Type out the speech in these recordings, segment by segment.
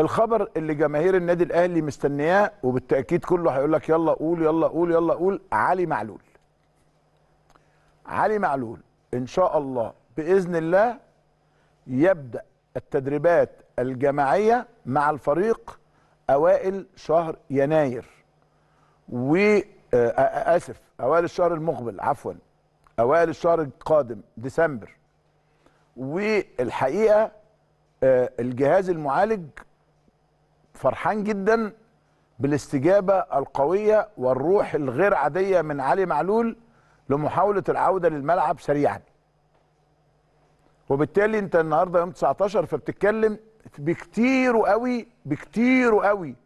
الخبر اللي جماهير النادي الاهلي مستنياه وبالتاكيد كله هيقول لك يلا قول يلا قول يلا قول علي معلول علي معلول ان شاء الله باذن الله يبدا التدريبات الجماعيه مع الفريق اوائل شهر يناير و آه، آه، آه، اسف اوائل الشهر المقبل عفوا اوائل الشهر القادم ديسمبر والحقيقه الجهاز المعالج فرحان جدا بالاستجابة القوية والروح الغير عادية من علي معلول لمحاولة العودة للملعب سريعا وبالتالي انت النهاردة يوم 19 فبتتكلم بكتير قوي بكتير قوي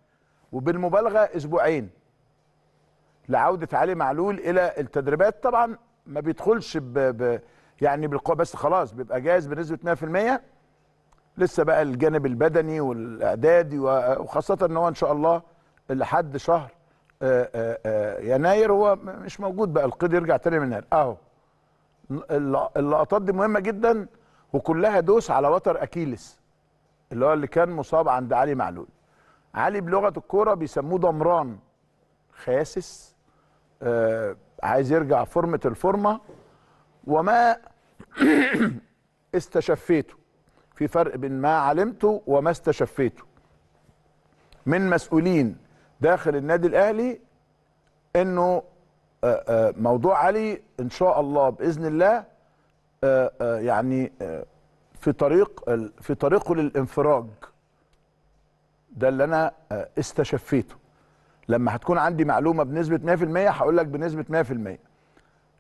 وبالمبالغة اسبوعين لعودة علي معلول الى التدريبات طبعا ما بيدخلش ب... ب... يعني بالقوة بس خلاص بيبقى جاهز بنسبة 100% لسه بقى الجانب البدني والاعدادي وخاصه ان هو ان شاء الله لحد شهر آه، آه، آه، يناير هو مش موجود بقى القيد يرجع تاني من هنا اهو اللقطات دي مهمه جدا وكلها دوس على وتر اكيلس اللي هو اللي كان مصاب عند علي معلول علي بلغه الكوره بيسموه ضمران خاسس عايز يرجع فورمه الفورمه وما استشفيته في فرق بين ما علمته وما استشفيته من مسؤولين داخل النادي الاهلي انه آه، آه، موضوع علي ان شاء الله باذن الله آه، يعني في طريق في طريقه للانفراج ده اللي انا استشفيته لما هتكون عندي معلومه بنسبه 100% هقول لك بنسبه 100%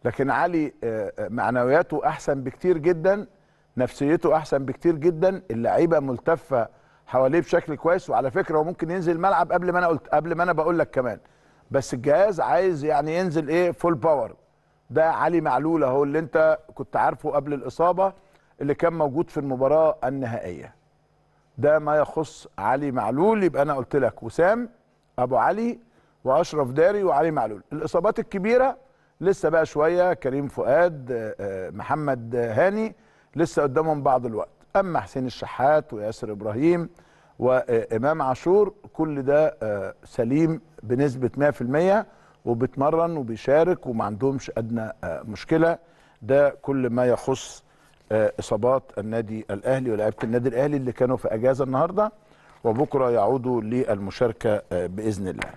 لكن علي معنوياته احسن بكتير جدا نفسيته احسن بكتير جدا اللعيبه ملتفه حواليه بشكل كويس وعلى فكره هو ممكن ينزل الملعب قبل ما انا قلت قبل ما انا بقول لك كمان بس الجهاز عايز يعني ينزل ايه فول باور ده علي معلول اهو اللي انت كنت عارفه قبل الاصابه اللي كان موجود في المباراه النهائيه ده ما يخص علي معلول يبقى انا قلت لك وسام ابو علي واشرف داري وعلي معلول الاصابات الكبيره لسه بقى شويه كريم فؤاد آه، آه، محمد هاني لسه قدامهم بعض الوقت اما حسين الشحات وياسر ابراهيم وامام عاشور كل ده آه، سليم بنسبه 100% وبيتمرن وبيشارك وما عندهمش ادنى آه، مشكله ده كل ما يخص آه، اصابات النادي الاهلي ولاعيبه النادي الاهلي اللي كانوا في اجازه النهارده وبكره يعودوا للمشاركه باذن الله